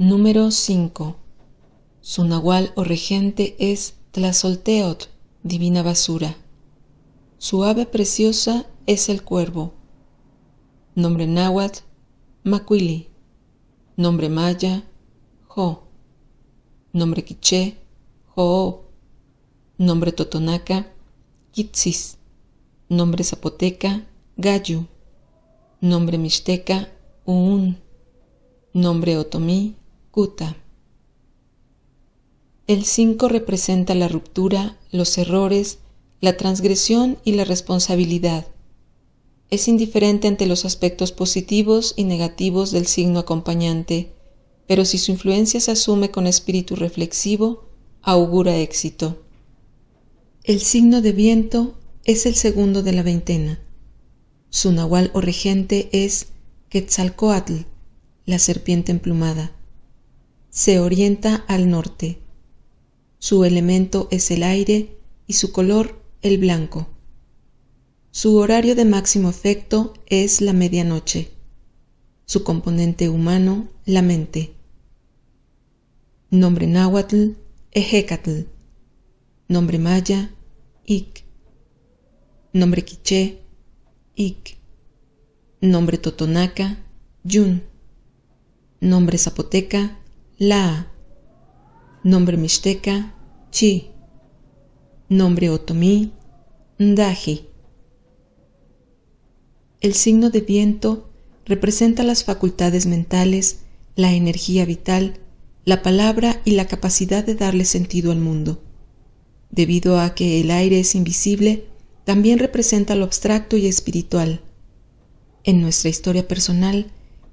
Número 5. Su nahual o regente es Tlazolteot, divina basura. Su ave preciosa es el cuervo. Nombre náhuatl, Macuili. Nombre maya, Jo. Nombre quiché, jo. Nombre totonaca, Kitsis. Nombre zapoteca, Gayu. Nombre mixteca, un. Nombre otomí, el 5 representa la ruptura, los errores, la transgresión y la responsabilidad. Es indiferente ante los aspectos positivos y negativos del signo acompañante, pero si su influencia se asume con espíritu reflexivo, augura éxito. El signo de viento es el segundo de la veintena. Su nahual o regente es Quetzalcoatl, la serpiente emplumada se orienta al norte. Su elemento es el aire y su color el blanco. Su horario de máximo efecto es la medianoche. Su componente humano, la mente. Nombre náhuatl, Ejecatl. Nombre maya, ik. Nombre quiché, ik. Nombre totonaca, Yun. Nombre zapoteca, la. Nombre mixteca, Chi. Nombre otomí, Ndaji. El signo de viento representa las facultades mentales, la energía vital, la palabra y la capacidad de darle sentido al mundo. Debido a que el aire es invisible, también representa lo abstracto y espiritual. En nuestra historia personal,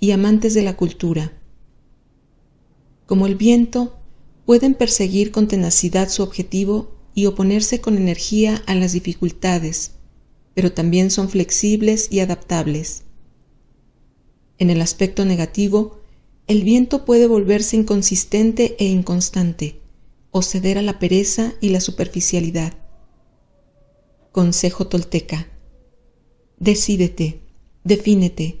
y amantes de la cultura. Como el viento, pueden perseguir con tenacidad su objetivo y oponerse con energía a las dificultades, pero también son flexibles y adaptables. En el aspecto negativo, el viento puede volverse inconsistente e inconstante, o ceder a la pereza y la superficialidad. Consejo tolteca. Decídete, defínete,